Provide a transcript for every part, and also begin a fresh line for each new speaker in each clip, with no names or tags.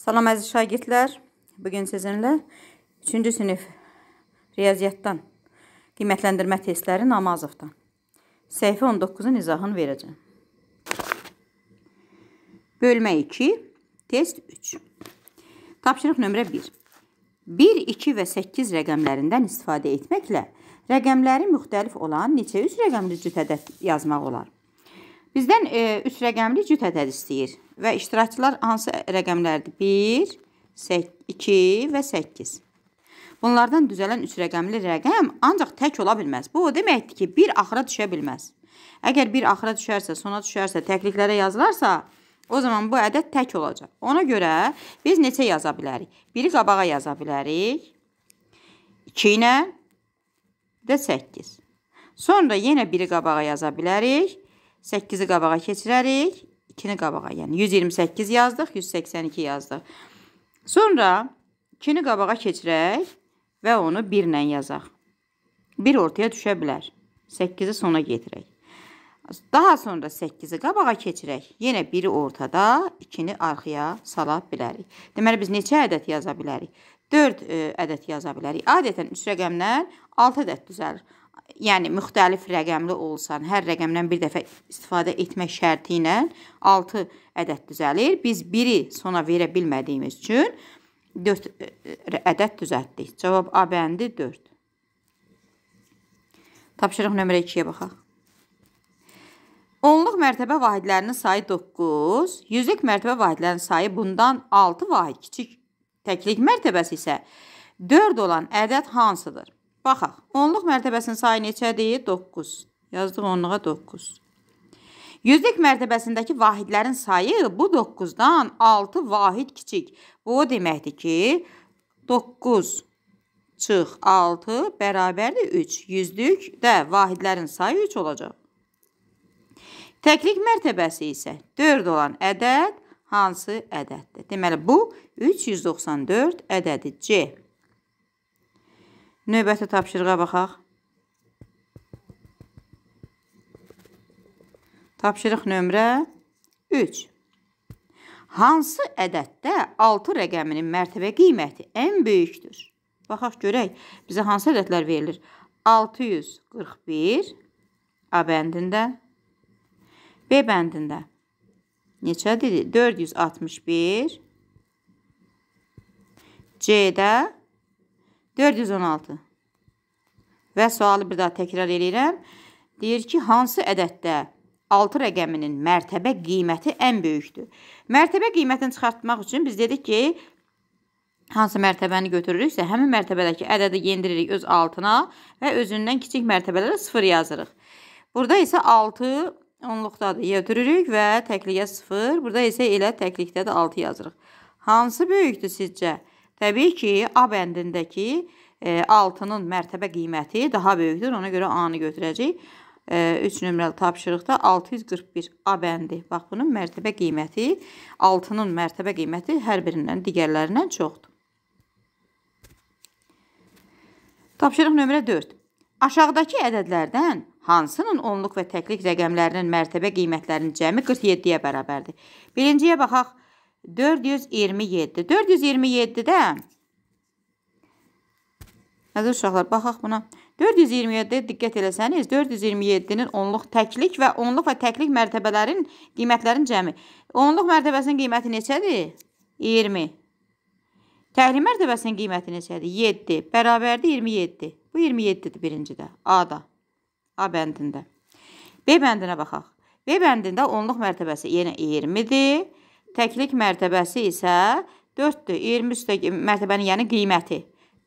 Salam əziz şagirdlər. Bu gün sizinlə 3-cü sinif riyaziyyatdan qiymətləndirmə testləri Namazovdan. Səhifə 19-un izahını verəcəm. Bölmə 2, test 3. Tapşırıq nömrə 1. 1, 2 və 8 rəqəmlərindən istifadə etməklə rəqəmləri müxtəlif olan neçə üç rəqəmli cüt ədəd yazmaq olar? Bizdən 3 e, rəqəmli cüt ədəd istəyir və iştirakçılar hansı rəqəmlərdir? 1, 2 və 8. Bunlardan düzələn 3 rəqəmli rəqəm ancaq tək ola bilməz. Bu o deməkdir ki, 1 axıra düşə bilməz. Əgər 1 axıra düşərsə, sona düşərsə, təkliklərə yazılarsa, o zaman bu ədəd tək olacaq. Ona görə biz neçə yaza bilərik? 1-i qabağa yaza bilərik. 2 ilə də 8. Sonra yenə 1-i qabağa yaza bilərik. 8-i qabağa keçirərik. 2-ni qabağa, yəni 128 yazdıq, 182 yazdıq. Sonra 2-ni qabağa keçirək və onu 1 ilə yazaq. 1 ortaya düşə bilər. 8-i sona getirək. Daha sonra 8-i qabağa keçirək. Yenə 1-i ortada, 2-ni arxaya sala bilərik. Deməli, biz neçə ədəd yaza bilərik? 4 e, ədəd yaza bilərik. Adətən 3 rəqəmdən 6 ədəd düzəlir yəni müxtəlif rəqəmli olsan, hər rəqəmdən bir dəfə istifadə etmək şərti ilə 6 ədəd düzəlir. Biz 1-i sona verə bilmədiyimiz üçün 4 e, e, ədəd düzəltdik. Cavab A bəndi 4. Tapşırıq nömrə 2-yə baxaq. Onluq mərtəbə vahidlərinin sayı 9, yüzlük mərtəbə vahidlərinin sayı bundan 6 vahid, kiçik təklik mərtəbəsi isə 4 olan ədəd hansıdır? Baxaq, onluq mərtəbəsinin sayı neçədir? 9. Yazdıq onluğa 9. Yüzlük mərtəbəsindəki vahidlərin sayı bu 9-dan 6 vahid kiçik. Bu o deməkdir ki, 9 çıx 6 bərabərdir 3. Yüzlükdə vahidlərin sayı 3 olacaq. Təklik mərtəbəsi isə 4 olan ədəd hansı ədəddir? Deməli, bu 394 ədədi C. Növbəti tapşırığa baxaq. Tapşırıq nömrə 3. Hansı ədəddə 6 rəqəminin mərtəbə qiyməti ən böyükdür? Baxaq görək, bizə hansı ədədlər verilir? 641 A bəndində, B bəndində. Neçədir? 461 C-də 416. Və sualı bir daha təkrar eləyirəm. Deyir ki, hansı ədəddə 6 rəqəminin mərtəbə qiyməti ən böyükdür? Mərtəbə qiymətini çıxartmaq üçün biz dedik ki, hansı mərtəbəni götürürüksə, həmin mərtəbədəki ədədi yendiririk öz altına və özündən kiçik mərtəbələrə 0 yazırıq. Burada isə 6 onluqdadır. Götürürük və təkliyə 0, burada isə elə təklikdə də 6 yazırıq. Hansı böyükdür sizcə? Təbii ki, A bəndindəki e, altının mərtəbə qiyməti daha böyükdür. Ona görə A-nı götürəcəyik. 3 e, nömrəli tapşırıqda 641 A bəndi. Bax, bunun mərtəbə qiyməti, altının mərtəbə qiyməti hər birindən digərlərindən çoxdur. Tapşırıq nömrə 4. Aşağıdakı ədədlərdən hansının onluq və təklik rəqəmlərinin mərtəbə qiymətlərinin cəmi 47-yə bərabərdir? Birinciyə baxaq. 427. 427-də Əziz uşaqlar, baxaq buna. 427-də diqqət eləsəniz, 427-nin onluq təklik və onluq və təklik mərtəbələrin qiymətlərin cəmi. Onluq mərtəbəsinin qiyməti neçədir? 20. Təhrim mərtəbəsinin qiyməti neçədir? 7. Bərabərdir 27. Bu 27-dir birincidə. A-da. A bəndində. B bəndinə baxaq. B bəndində onluq mərtəbəsi yenə 20-dir. Təklik mərtəbəsi isə 4-dür. 20 üstə mərtəbənin yəni qiyməti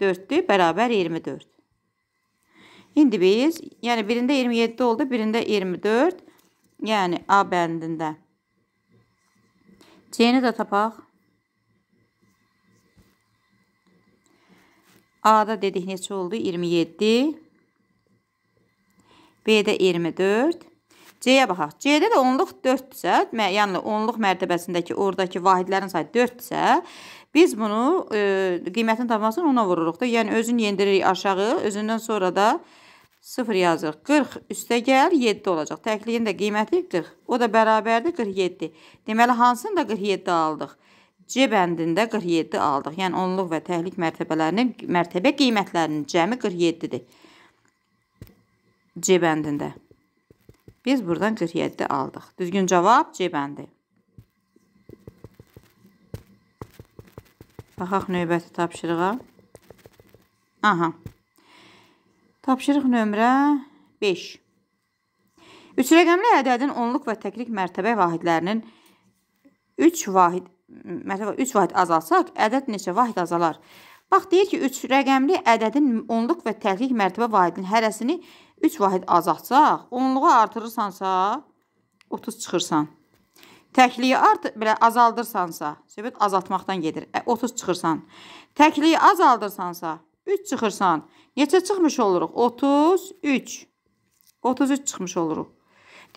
4-dür, bərabər 24. İndi biz, yəni birində 27 oldu, birində 24, yəni A bəndində. C-ni də tapaq. A-da dedik neçə oldu? 27. B-də 24. C-yə baxaq. C-də də onluq 4-dirsə, yəni onluq mərtəbəsindəki ordakı vahidlərin sayı 4-dirsə, biz bunu e, qiymətini tapmasını ona vururuq da. Yəni özün yendiririk aşağı, özündən sonra da 0 yazırıq. 40 üstə gəl 7 olacaq. Təkliyin də qiyməti 40. O da bərabərdir 47. Deməli hansını da 47 aldıq. C bəndində 47 aldıq. Yəni onluq və təhlik mərtəbələrinin mərtəbə qiymətlərinin cəmi 47-dir. C bəndində Biz buradan 47 aldıq. Düzgün cavab C bəndi. Baxaq növbəti tapşırığa. Aha. Tapşırıq nömrə 5. Üç rəqəmli ədədin onluq və təklik mərtəbə vahidlərinin 3 vahid mərtəbə 3 vahid azalsaq, ədəd neçə vahid azalar? Bax, deyir ki, 3 rəqəmli ədədin onluq və təhqiq mərtəbə vahidinin hərəsini 3 vahid azaltsaq, onluğu artırırsansa, 30 çıxırsan. Təkliyi art, belə azaldırsansa, söhbət azaltmaqdan gedir, 30 e, çıxırsan. Təkliyi azaldırsansa, 3 çıxırsan, neçə çıxmış oluruq? 33. 33 çıxmış oluruq.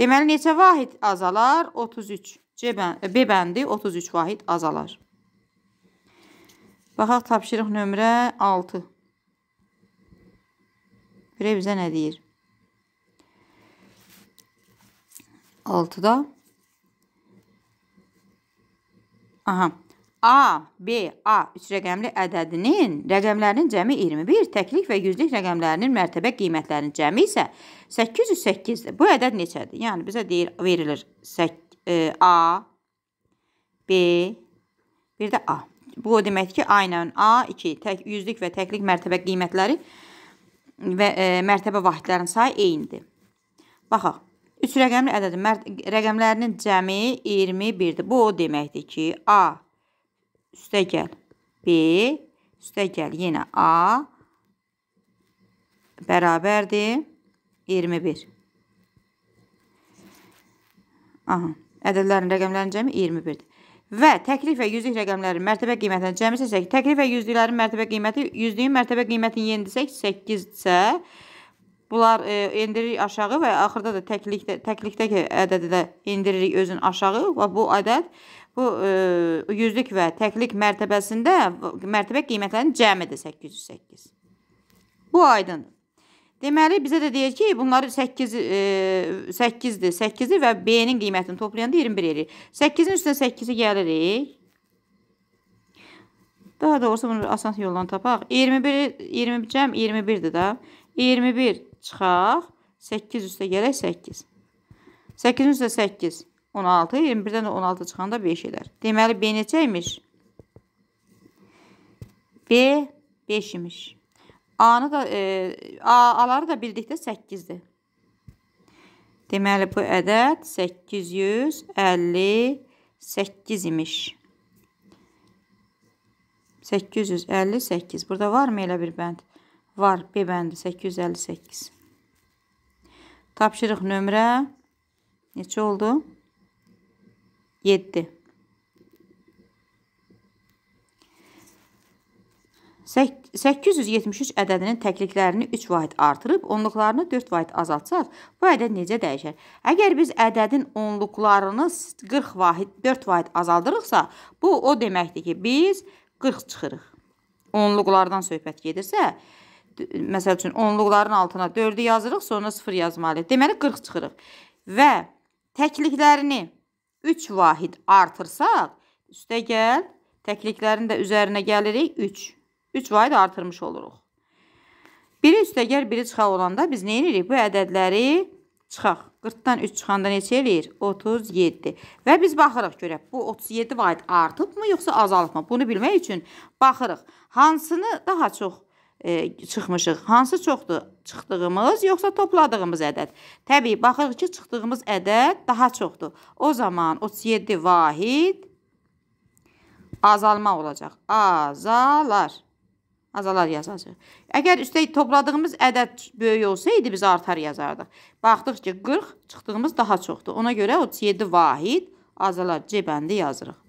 Deməli, neçə vahid azalar? 33. C bəndi, B bəndi 33 vahid azalar. Baxaq tapşırıq nömrə 6. Görək bizə nə deyir? 6-da Aha. A, B, A üç rəqəmli ədədinin rəqəmlərinin cəmi 21, təklik və yüzlük rəqəmlərinin mərtəbə qiymətlərinin cəmi isə 808-dir. Bu ədəd neçədir? Yəni bizə deyir, verilir 8, e, A, B, bir də A. Bu o deməkdir ki, A ilə A 2 tək yüzlük və təklik mərtəbə qiymətləri və e, mərtəbə vahidlərinin sayı eynidir. Baxaq. 3 rəqəmli ədədin rəqəmlərinin cəmi 21-dir. Bu o deməkdir ki, A üstə gəl B üstə gəl yenə A bərabərdir 21. Aha, ədədlərin rəqəmlərinin cəmi 21-dir və təklif və yüzlük rəqəmlərin mərtəbə qiymətinə cəmisi 8. Təklif və yüzlüklərin mərtəbə qiyməti yüzlüyün mərtəbə qiymətinin yenisi 8-dirsə, bunlar e, endiririk aşağı və axırda da təklikdə təklikdəki ədədi də endiririk özün aşağı və bu ədəd bu e, yüzlük və təklik mərtəbəsində mərtəbə qiymətlərinin cəmidir 808. Bu aydındır. Deməli, bizə də deyir ki, bunları 8, e, 8-dir, 8-dir və B-nin qiymətini toplayanda 21 edir. 8-in üstünə 8-i gəlirik. Daha doğrusu bunu asan yolla tapaq. 21, 20 cəm 21-dir da. 21 çıxaq, 8 üstə gələk 8. 8-in üstə 8, 16, 21-dən də 16 çıxanda 5 edər. Deməli, B neçə imiş? B 5 imiş. A-nı da e, A-ları da bildikdə 8-dir. Deməli bu ədəd 858 imiş. 858. Burada varmı elə bir bənd? Var, B bəndi 858. Tapşırıq nömrə neçə oldu? 7. 873 ədədinin təkliklərini 3 vahid artırıb, onluqlarını 4 vahid azaltsaq, bu ədəd necə dəyişər? Əgər biz ədədin onluqlarını 40 vahid, 4 vahid azaldırıqsa, bu o deməkdir ki, biz 40 çıxırıq. Onluqlardan söhbət gedirsə, məsəl üçün onluqların altına 4-ü yazırıq, sonra 0 yazmalıyıq. Deməli 40 çıxırıq. Və təkliklərini 3 vahid artırsaq, üstə gəl, təkliklərin də üzərinə gəlirik 3. 3 vayd artırmış oluruq. Biri üstəgər biri çıxaq olanda biz nə edirik? Bu ədədləri çıxaq. 40-dan 3 çıxanda neçə eləyir? 37. Və biz baxırıq görək, bu 37 vaid artıbmı, yoxsa azalıbmı? Bunu bilmək üçün baxırıq. Hansını daha çox e, çıxmışıq? Hansı çoxdur? Çıxdığımız, yoxsa topladığımız ədəd? Təbii, baxırıq ki, çıxdığımız ədəd daha çoxdur. O zaman 37 vahid azalma olacaq. Azalar azalar yazacağıq. Əgər üstə topladığımız ədəd böyük olsaydı, biz artar yazardıq. Baxdıq ki, 40 çıxdığımız daha çoxdur. Ona görə 37 vahid azalar C bəndi yazırıq.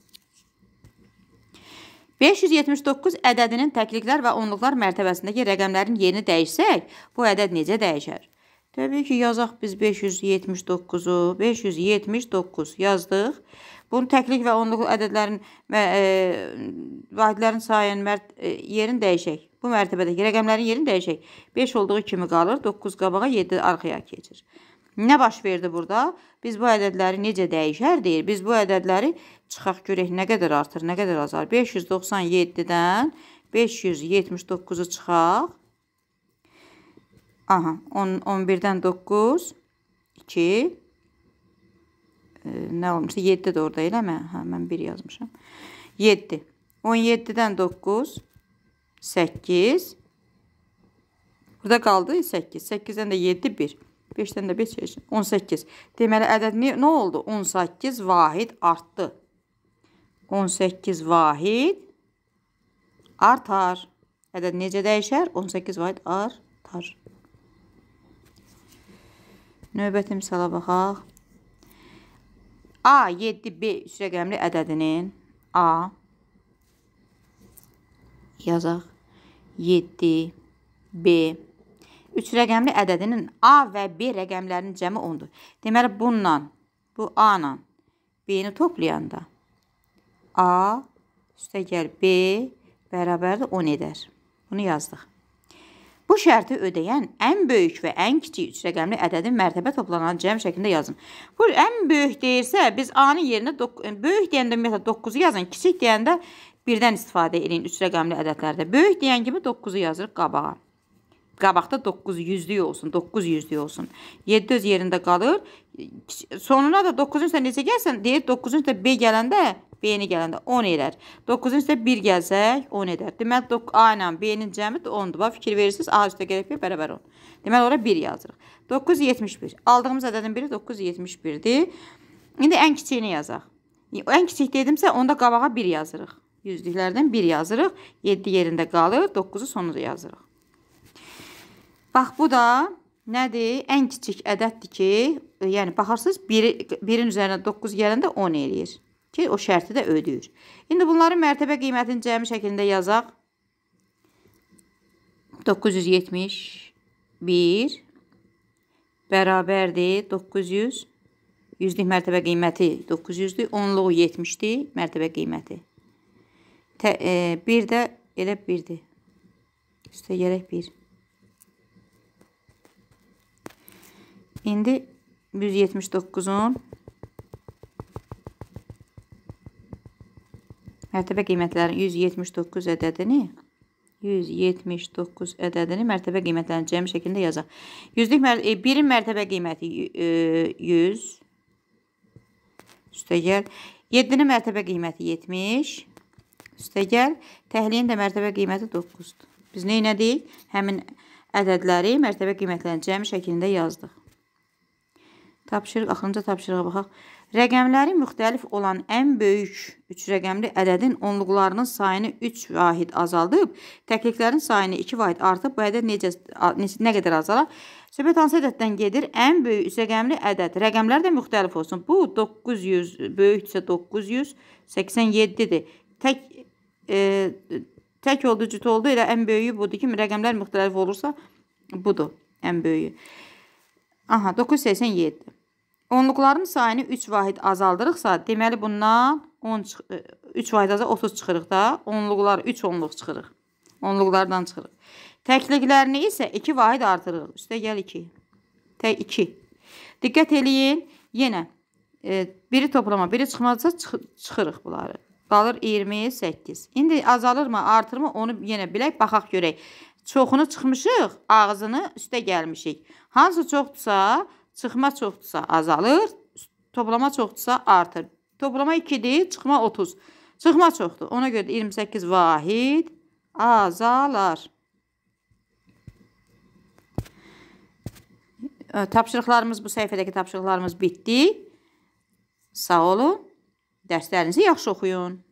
579 ədədinin təkliklər və onluqlar mərtəbəsindəki rəqəmlərin yerini dəyişsək, bu ədəd necə dəyişər? Təbii ki, yazaq biz 579-u, 579 yazdıq. Bunun təklik və onluq ədədlərin və e, vahidlərin sayının mərd, e, yerini dəyişək. Bu mərtəbədəki rəqəmlərin yerini dəyişək. 5 olduğu kimi qalır, 9 qabağa, 7 arxaya keçir. Nə baş verdi burada? Biz bu ədədləri necə dəyişər deyir. Biz bu ədədləri çıxaq görək nə qədər artır, nə qədər azar. 597-dən 579-u çıxaq. Aha, 10, 11-dən 9, 2, nə olmuşdu? 7 də orada eləmə. Hə, mən 1 yazmışam. 7. 17-dən 9 8 Burada qaldı 8. 8-dən də 7 1. 5-dən də 5 keçdi. 18. Deməli ədəd nə oldu? 18 vahid artdı. 18 vahid artar. Ədəd necə dəyişər? 18 vahid artar. Növbəti misala baxaq. A 7B 3 rəqəmli ədədinin A yazaq 7B 3 rəqəmli ədədinin A və B rəqəmlərinin cəmi 10-dur. Deməli bununla bu A ilə B-ni toplayanda A üstəgəl B bərabərdir 10 edər. Bunu yazdıq. Bu şərti ödəyən ən böyük və ən kiçik üç rəqəmli ədədin mərtəbə toplanan cəm şəklində yazın. Bu ən böyük deyirsə, biz A-nın yerinə böyük deyəndə ümumiyyətlə 9-u yazın, kiçik deyəndə 1-dən istifadə edin üç rəqəmli ədədlərdə. Böyük deyən kimi 9-u yazırıq qabağa. Qabaqda 9 yüzlük olsun, 9 yüzlük olsun. 7 öz yerində qalır. Sonuna da 9-un üstə necə gəlsən, deyir 9-un üstə B gələndə B-ni gələndə 10 edər. 9-un üstə 1 gəlsək 10 edər. Deməli, A ilə B-nin cəmi 10-dur. Bax, fikir verirsiniz, A üstə gələk 1 bərabər 10. Deməli, ora 1 yazırıq. 971. Aldığımız ədədin biri 971-dir. İndi ən kiçiyini yazaq. Ən kiçik dedimsə, onda qabağa 1 yazırıq. Yüzlüklərdən 1 yazırıq. 7 yerində qalır, 9-u sonunda yazırıq. Bax, bu da nədir? Ən kiçik ədəddir ki, yəni baxarsınız, 1-in üzərinə 9 gələndə 10 eləyir ki, o şərti də ödəyir. İndi bunların mərtəbə qiymətini cəmi şəklində yazaq. 971 bərabərdir 900 yüzlük mərtəbə qiyməti 900-dür, onluğu 70-dir mərtəbə qiyməti. Tə, e, bir də elə 1-dir. Üstə gələk 1. İndi 179-un mərtəbə qiymətlərinin 179 ədədini 179 ədədini mərtəbə qiymətlərinin cəmi şəklində yazaq. Yüzlük mər e, birin mərtəbə qiyməti 100 e, üstəgəl 7-nin mərtəbə qiyməti 70 üstəgəl təhliyin də mərtəbə qiyməti 9-dur. Biz nə elədik? Həmin ədədləri mərtəbə qiymətlərinin cəmi şəklində yazdıq. Tapşırıq, axırınca tapşırığa baxaq. Rəqəmləri müxtəlif olan ən böyük 3 rəqəmli ədədin onluqlarının sayını 3 vahid azaldıb, təkliklərin sayını 2 vahid artıb, bu ədəd necə, nə qədər azalar? Söhbət hansı ədəddən gedir? Ən böyük 3 rəqəmli ədəd. Rəqəmlər də müxtəlif olsun. Bu 900, böyükdürsə 987-dir. Tək, e, tək oldu, cüt oldu, elə ən böyüyü budur ki, rəqəmlər müxtəlif olursa budur ən böyüyü. Aha, 987. Onluqların sayını 3 vahid azaldırıqsa, deməli bundan 10 3 e, vahid azal 30 çıxırıq da. Onluqlar 3 onluq çıxırıq. Onluqlardan çıxırıq. Təkliklərini isə 2 vahid artırırıq. Üstə gəl 2. Tək 2. Diqqət eləyin. Yenə e, biri toplama, biri çıxmazsa çıx çıxırıq bunları. Qalır 28. İndi azalırmı, artırmı onu yenə bilək, baxaq görək. Çoxunu çıxmışıq, ağzını üstə gəlmişik. Hansı çoxdursa, Çıxma çoxdursa azalır, toplama çoxdursa artır. Toplama 2-dir, çıxma 30. Çıxma çoxdur. Ona görə də 28 vahid azalar. Tapşırıqlarımız, bu səhifədəki tapşırıqlarımız bitdi. Sağ olun. Dərslərinizi yaxşı oxuyun.